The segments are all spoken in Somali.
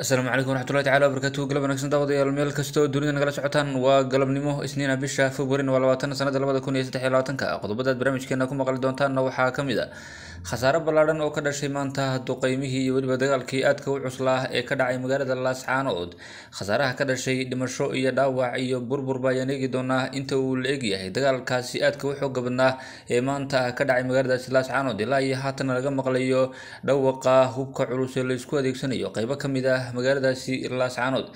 asalaamu calaykum waraxmatullahi tacala wabarakaatu galab wanaagsan daawadayaal meel kastoo dunida nagala socotaan waa galabnimo isniina ah bisha februarina waa labaatan sanada labada kun iyo saddex iyo labaatanka qodobadaad barnaamijkeena ku maqli doontaanna waxaa ka mid a ah khasaaro ballaadhan oo ka dhashay maanta duqeymihii iyo weliba dagaalkii aadka u cuslaa ee ka dhacay magaalada laascaanood khasaaraha ka dhashay dhimasho iyo dhaawac iyo burburba ayaan eegi doonaa inta uu la egyahay dagaalkaasi aadka u xooga badnaa ee maanta ka dhacay magaaladaasi laascaanood ilaa iyo haatan laga maqlayo dhawaqa hubka culus ee laysku adeegsanayo qeybo ka mid ah magaaladaasi laascaanood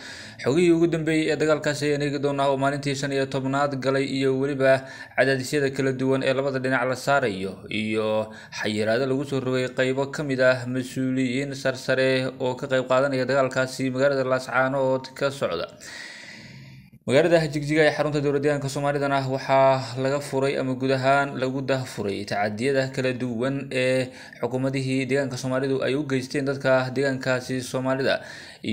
xogihii ugu dambeeyey ee dagaalkaasi ayaan eegi doonaa oo maalintii shan iyo tobnaad galay iyo weliba cadaadisyada kala duwan ee labada dhinac la saarayo iyo xayira tiraahdo lagu soo rogay qeybo ka mid ah mas-uuliyiin sarsare oo ka qeyb qaadanaya dagaalkaasi magaalada laascaanood ka socda magaalada jigjiga ee xarunta dowla deegaanka soomaalidana waxaa laga furay ama guud ahaan lagu dahfuray tacadiyada kala duwan ee xukuumadihii deegaanka soomaalidu ay u geysteen dadka deegaankaasi soomaalida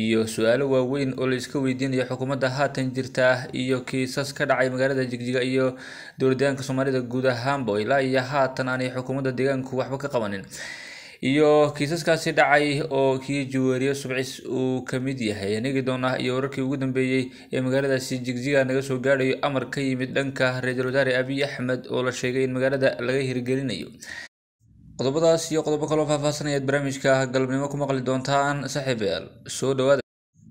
iyo su-aalo waaweyn oo layska weydiinayo xukuumadda haatan jirta iyo kiisas ka dhacay magaalada jigjiga iyo dowla deegaanka soomaalida guud ahaanba ilaa iyo haatan aanay xukuumadda deegaanku waxba ka qabanin iyo kiisaskaasi dhacay oo kii jaweeriye subcis uu ka mid yahay negi doona ah iyo wararkii ugu dambeeyey ee magaaladaasi jigjiga naga soo gaadhayo amar ka yimid dhanka ra-iisul wasaare abiy axmed oo la sheegay in magaalada laga hirgelinayo qodobadaas iyo qodobo kaloo faahfaahsanaya aad barnaamijka galabnimo ku maqli doontaan saaxiibayaal soo dhawaada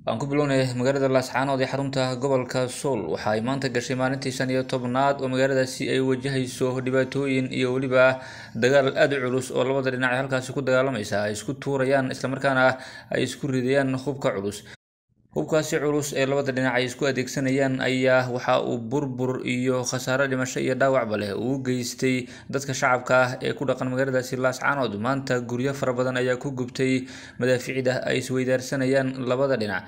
waan ku bilownay magaalada laascaanood ee xarunta gobolka sool waxa ay maanta gashay maalintii shan iyo tobnaad oo magaaladaasi ay wajahayso dhibaatooyin iyo weliba dagaal aada culus oo labada dhinac halkaasi ku dagaalamaysa ay isku tuurayaan islamarkaana ay isku ridayaan hubka culus hubkaasi culus ee labada dhinac ay isku adeegsanayaan ayaa waxa uu burbur iyo khasaare dhimasho iyo dhaawacba leh uu geystay dadka shacabka ah ee ku dhaqan magaaladaasi laas caanood maanta guryo fara badan ayaa ku gubtay madaafiicda ay isweydaarsanayaan labada dhinac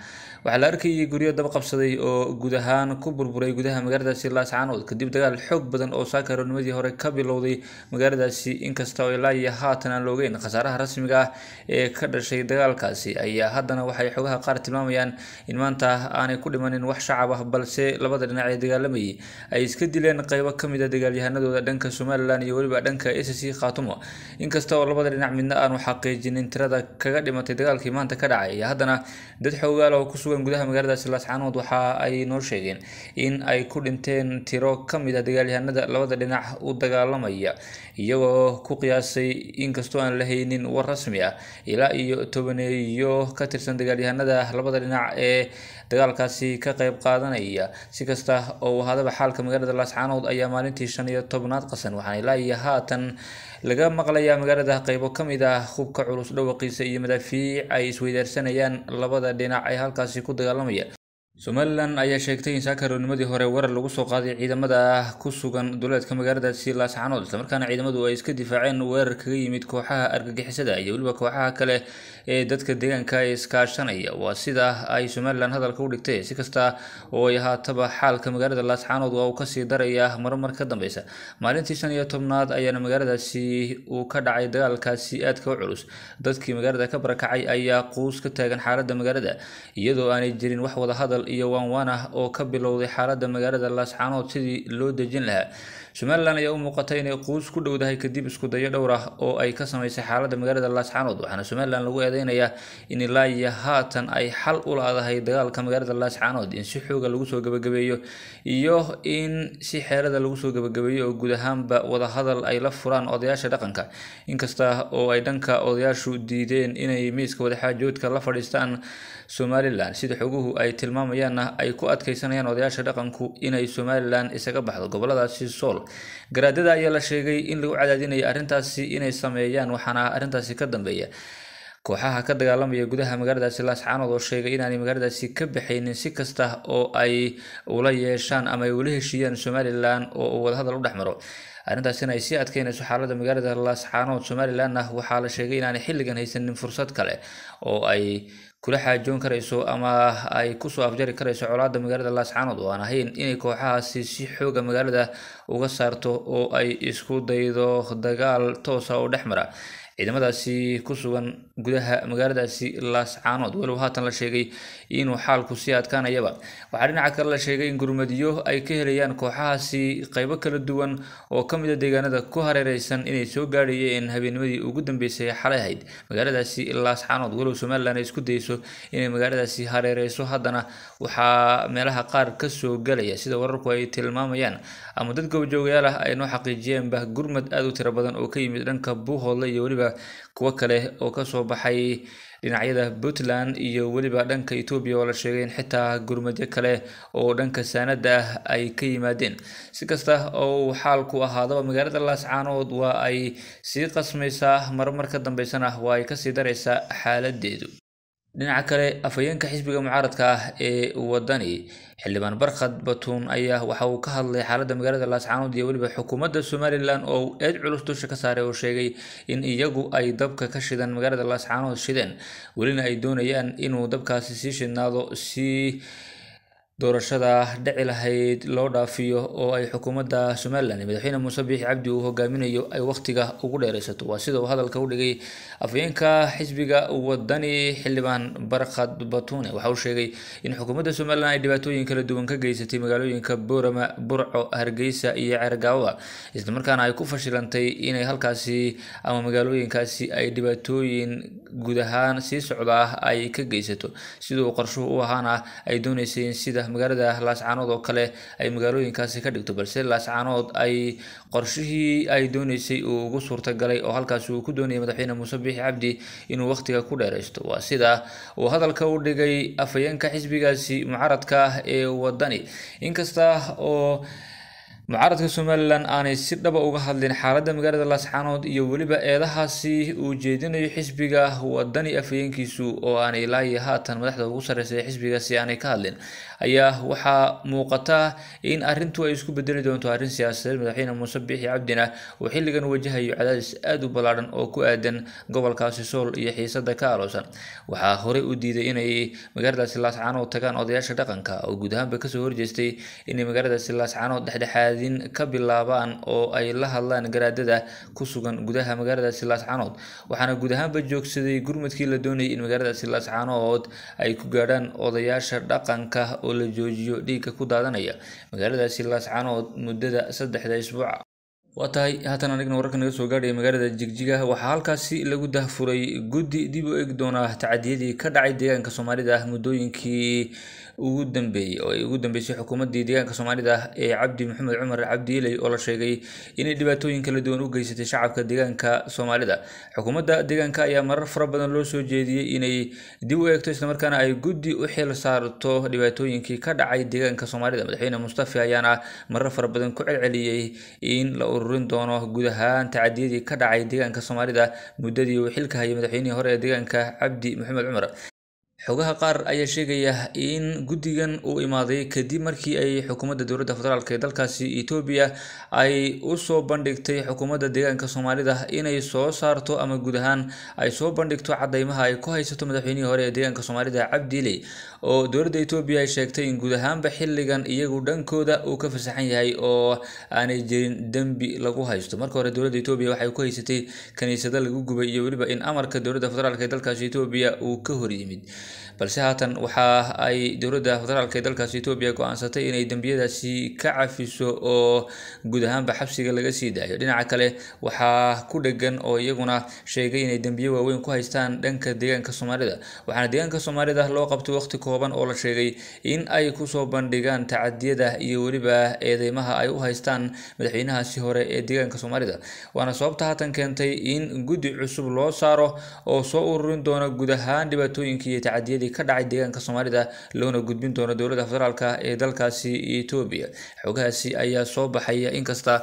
waxaa la arkayay guryo dabaqabsaday oo guud ahaan ku burburay gudaha magaaladaasi caanood kadib dagaal xoog badan oo saaka ronimadii hore ka bilowday magaaladaasi inkasta oo ilaa iyo haatan aan loogeyn khasaaraha rasmiga ah ee ka dhashay dagaalkaasi ayaa haddana waxay xoogaha qaar tilmaamayaan in maanta aanay ku dhimanin wax shacab ah balse labada dhinac ee dagaalamayay ay iska dileen qeybo kamid a ah dagaalyahanadooda dhanka somalilan iyo weliba dhanka s c khaatumo inkasta oo labada dhinac midna aanu xaqiijinin tirada kaga dhimatay dagaalkii maanta ka dhacay iyo haddana dad xoogaal ah oo ku sugan gudaha magaaladaasi laascaanood waxa ay noo sheegeen in ay ku dhinteen tiro kamid ah dagaalyahanada labada dhinac u dagaalamaya iyagoo ku qiyaasay inkastoo aan la haynin war rasmi ah ilaa iyo tobaneeyo ka tirsan dagaalyahanada labada dhinac ee dagaalkaasi ka qayb qaadanaya si kasta oo uu hadaba xaalka magaalada laascaanood ayaa maalintii shan iyo tobnaad qasan waxaana ilaa iyo haatan laga maqlayaa magaalada qeybo kamid ah hubka culus dhawaqiisa iyo madaafiic ay isweydaarsanayaan labada dhinac ee halkaasi ku dagaalamaya somalilan ayaa sheegtay in saakaroonimadii hore weerar lagu soo qaaday ciidamada ah ku sugan duleedka magaaladaasi laascanood islamarkaana ciidamadu ay iska difaaceen weerar kaga yimid kooxaha argagixisada iyo weliba kooxaha kale ee dadka deegaanka iskaashanaya waa sida ay somalilan hadalka u dhigtay si kasta oo ay haataba xaalka magaalada laascanood waa uu kasii daraya marmar ka dambeysa maalintii shan iyo tobnaad ayaana magaaladaasi uu ka dhacay dagaalkaasi aadka u culus dadkii magaalada ka barakacay ayaa quus ka taagan xaalada magaalada iyadoo aanay jirin wax wadahadal iyo waanwaan ah oo ka bilowday xaalada magaalada laascaanood sidii loo dejin lahaa somalilan ayaa u muuqatay inay quus ku dhowdahay kadib iskudayo dhowr ah oo ay ka samaysay xaalada magaalada laascaanood waxaana somalilan lagu eedeynayaa in ilaaya haatan ay xal u laadahay dagaalka magaalada laascaanood in si xooga lagu soo gabagabeeyo iyo in si xeerada lagu soo gabagabeeyo oo guud ahaanba wadahadal ay la furaan odayaasha dhaqanka inkasta oo ay dhanka odayaashu diideen inay miiska wadaxaajoodka la fadhiistaan somalilan sida xoguhu ay tilmaamayaanna ay ku adkaysanayaan odayaasha dhaqanku inay somalilan isaga baxdo goboladaasi sool garaadada ayaa la sheegay in lagu cadaadinaya arrintaasi inay sameeyaan waxaana arrintaasi ka dambeeya kooxaha ka dagaalamaya gudaha magaaladaasi laascaanood oo sheegay inaanay magaaladaasi ka baxaynin si kasta oo ay ula yeeshaan ama ay ula heshiiyaan somalilan oo uu wadahadal u dhex arrintaasina ay sii adkeynayso xaalada magaalada laascaanood somalilan ah waxaa la sheegay inaanay xilligan haysanin fursad kale oo ay kula xaajoon karayso ama ay kusoo afjari karayso colaada magaalada laascanood oo aan ahayn inay kooxahaasi si xooga magaalada uga saarto oo ay isku daydo dagaal toosa oo dhex mara ciidamadaasi ku sugan gudaha magaaladaasi laascaanood weliba haatan la sheegay inuu xaalku sii adkaanayaba waxaa dhinaca kale la sheegay in gurmadyo ay ka helayaan kooxahaasi qaybo kala duwan oo kamid a ah deegaanada ku hareereysan inay soo gaadhayeen habeenimadii ugu dambeysay xalay ahayd magaaladaasi laascaanood weliba somalilan ay isku dayso inay magaaladaasi hareereyso haddana waxaa meelaha qaar kasoo galaya sida wararku ay tilmaamayaan ama dad gobojoogayaal ah ay noo xaqiijiyeenba gurmad aada u tiro badan oo ka yimid dhanka buuhoodle iyo weliba iyo kuwo kale oo kasoo baxay dhinacyada puntland iyo weliba dhanka etoobiya oo la sheegay in xitaa gurmadyo kale oo dhanka saanada ah ay ka yimaadeen si kasta oo uu xaalku ahaadaba magaalada laascaanood waa ay sii qasmaysaa marmarka dambeysana waa ay kasii daraysaa xaaladeedu dhinaca kale afhayeenka xisbiga mucaaradka ah ee wadani xildhibaan barkhad batuun ayaa waxa uu ka hadlay xaaladda magaalada laascaanood iyo weliba xukuumadda somalilan oo uu eed culus dusha ka saaray oo sheegay in iyagu ay dabka ka shidan magaalada laascaanood shideen welina ay doonayaan inuu dabkaasi sii shidnaado si doorashada dhici lahayd loo dhaafiyo oo ay xukuumadda somalilan madaxweyne muuse biixi cabdi uu hogaaminayo ay wakhtiga ugu dheeraysato waa sida uu hadalka u dhigay afayeenka xisbiga wadani xildhibaan barkhad batuune waxa uu sheegay in xukuumadda somaliland ay dhibaatooyin kala duwan ka geysatay magaalooyinka boorama burco hargeysa iyo ceergaawa islamarkaana ay ku fashilantay inay halkaasi ama magaalooyinkaasi ay dhibaatooyin guud ahaan sii socda ay ka geysato siduu qarshuhu u ahaana ay doonaysay sida Ah, magaalada laascaanood oo kale ay magaalooyinkaasi ka dhigto balse laascaanood ay qorshihii ay doonaysay uu ugu suurtagalay oo halkaasi uu ku doonayay madaxweyne muuse biixi cabdi inuu wakhtiga ku dheeraysto waa sida uu hadalka u dhigay afhayeenka xisbigaasi mucaaradka ah ee wadani inkasta oo mucaaradka somalilan aanay si dhaba uga hadlin xaaladda magaalada laascaanood iyo weliba eedahaasi uu jeedinayo xisbiga wadani afhayeenkiisu oo aanay ilaa iyo haatan madaxda ugu sarreysa ee xisbigaasi aanay ka hadlin ayaa waxaa muuqata in arintu ay isku bedeli doonto arrin siyaasadeed madaxweyne muuse biixi cabdina uu xilligan wajahayo cadaadis aad u ballaadhan oo ku aadan gobolkaasi sool iyo xiisada ka aloosan waxaa horey u diiday inay magaaladaasi laascaanood tagaan odayaasha dhaqanka oo guud ahaanba kasoo horjeestay inay magaaladaasi laascaanood dhexdhexaadin ka bilaabaan oo ay la hadlaan garaadada ku sugan gudaha magaaladaasi laascaanood waxaana guud ahaanba joogsaday gurmadkii la doonayay in magaaladaasi laascaanood ay ku gaadhaan odayaasha dhaqanka oo la joojiyo dhiigga ku daadanaya magaaladaasi laascanood muddada saddexda isbuuca waa tahay haatan anigna wararka naga soo gaadhaya magaalada jigjiga waxaa halkaasi lagu dahfuray guddi dib u egi doonaa tacadiyadii ka dhacay deegaanka soomaalida muddooyinkii ugu dambeeyey oo ay ugu dambeysay xukuumaddii deegaanka soomaalida ah ee cabdi maxamed cumar cabdi oo la sheegay inay dhibaatooyin kala duwan u geysatay shacabka deegaanka soomaalida xukuumadda deegaanka ayaa marar fara badan loo soo jeediyey inay dib u eegto islamarkaana ay guddi u xil saarto dhibaatooyinkii ka dhacay deegaanka soomaalida madaxweyne mustafi ayaana marar fara badan ku celceliyey in la ururin doono guud ahaan tacadiyadii ka dhacay deegaanka soomaalida muddadii uu xilka hayay madaxweynihii hore ee deegaanka cabdi maxamed cumar xogaha qaar ayaa sheegaya in guddigan uu imaaday kadib markii ay xukuumadda dowladda federaalk ee dalkaasi etoobiya ay u soo bandhigtay xukuumadda deegaanka soomaalida inay soo saarto ama guud ahaan ay soo bandhigto cadeymaha ay ku haysato madaxweynihii hore ee deegaanka soomaalida cabdiile oo dowladda etoobiya ay sheegtay in guud ahaanba xilligan iyagu dhankooda uu ka fasaxan yahay oo aanay jirin dembi lagu haysto marka hore dowladda etoobiya waxay ku haysatay kaniisado lagu gubay iyo weliba in amarka dowladda federaalk ee dalkaasi etoobiya uu ka hor yimid balse haatan waxa ay dowladda federaalk ee dalkaasi etoobiya go-aansatay inay dembiyadaasi ka cafiso oo guud ahaanba xabsiga laga sii daayo dhinaca kale waxaa ku dhegan oo iyaguna sheegay inay dembiye waaweyn ku haystaan dhanka deegaanka soomaalida waxaana deegaanka soomaalida loo qabtay waqti kooban oo la sheegay in ay kusoo bandhigaan tacadiyada iyo weliba eedeymaha ay u haystaan madaxweynahaasi hore ee deegaanka soomaalida waana sababta haatan keentay in guddi cusub loo saaro oo soo ururin doona guud ahaan dhibaatooyinkii iyo tacadiyadii ka dhacay deegaanka soomaalida loona gudbin doono dowladda federaalk ee dalkaasi etoobiya xoogahaasi ayaa soo baxay inkasta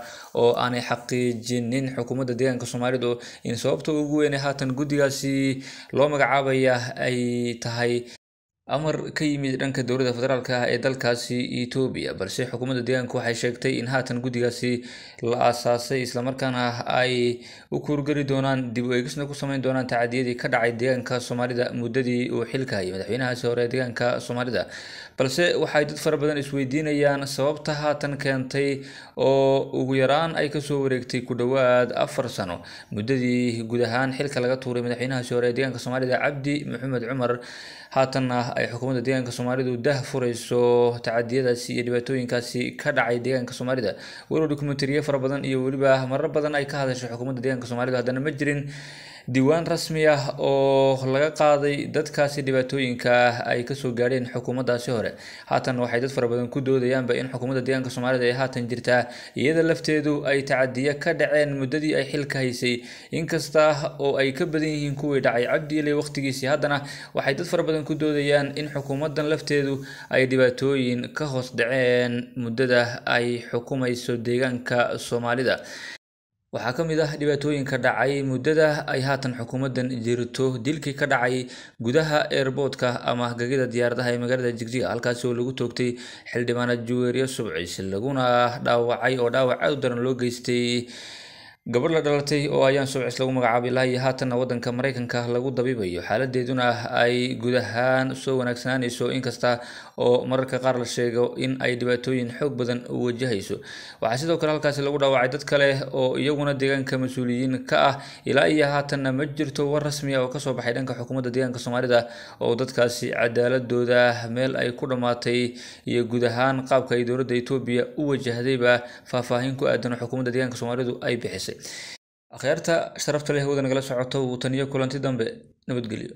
oo aanay xaqiijinin xukuumadda deegaanka soomaalidu in sababta ugu weyne haatan guddigaasi loo magacaabaya ay tahay amar ka yimid dhanka dowladda federaalk ah ee dalkaasi etoobiya balse xukuumadda deegaanka waxay sheegtay in haatan guddigaasi la aasaasay islamarkaana ay u kuurgari doonaan dib u eegisna ku samayn doonaan tacadiyadii ka dhacay deegaanka soomaalida muddadii uu xilka hayay madaxweynahaasi hore ee deegaanka soomaalida balse waxay dad fara badan isweydiinayaan sababta haatan keentay oo ugu yaraan ay kasoo wareegtay ku dhowaad afar sano muddadii guud ahaan xilka laga tuuray madaxweynahaasi hore ee deegaanka soomaalida cabdi maxamed cumar haatanna ah ay xukuumadda deegaanka soomaalidu dah furayso tacadiyadaasi iyo dhibaatooyinkaasi ka dhacay deegaanka soomaalida walow dokumenteriye fara badan iyo weliba marar badan ay ka hadashay xukuumadda deegaanka soomaalidu haddana ma jirin diiwaan rasmi ah oo laga qaaday dadkaasi dhibaatooyinka ay kasoo gaadheen xukuumaddaasi hore haatan waxay dad fara badan ku doodayaanba in xukuumadda deegaanka soomaalida ee haatan jirtaa iyada lafteedu ay tacadiyo ka dhaceen muddadii ay xilka haysay inkasta oo ay ka badan yihiin kuwii dhacay cabdiile waqtigiisii haddana waxay dad fara badan ku doodayaan in xukuumaddan lafteedu ay dhibaatooyin ka hoos dhaceen muddada ay xukumayso deegaanka soomaalida waxaa ka mid ah dhibaatooyinka dhacay muddada ay haatan xukuumaddan jirto dilkii ka dhacay gudaha eerboodka ama hagagida diyaaradaha ee magaalada jigjiga halkaasi oo lagu toogtay xildhibaana juweeryo subcis laguna dhaawacay oo dhaawac aad u daran loo geystay gabar la dhalatay oo ayaan subcis lagu magacaabay lahayo haatanna waddanka maraykanka lagu dabiibayo xaaladeeduna ah ay guud ahaan soo wanaagsaanayso inkasta oo mararka qaar la sheego in ay dhibaatooyin xoog badan wajahayso waxaa sidoo kale halkaasi lagu dhaawacay dad kale oo iyaguna deegaanka mas-uuliyiin ka ah ilaa iyo haatanna ma jirto war rasmiya ah oo kasoo baxay dhanka xukuumadda deegaanka soomaalida oo dadkaasi cadaaladooda meel ay ku dhammaatay iyo guud ahaan qaabka ay dowladda etoobiya u wajahdayba faahfaahin ku aadan xukuumadda deegaanka soomaalidu ay bixisay akhyaarta sharafta leh wada nagala socoto wuu taniyo kulanti dambe nabadgelyo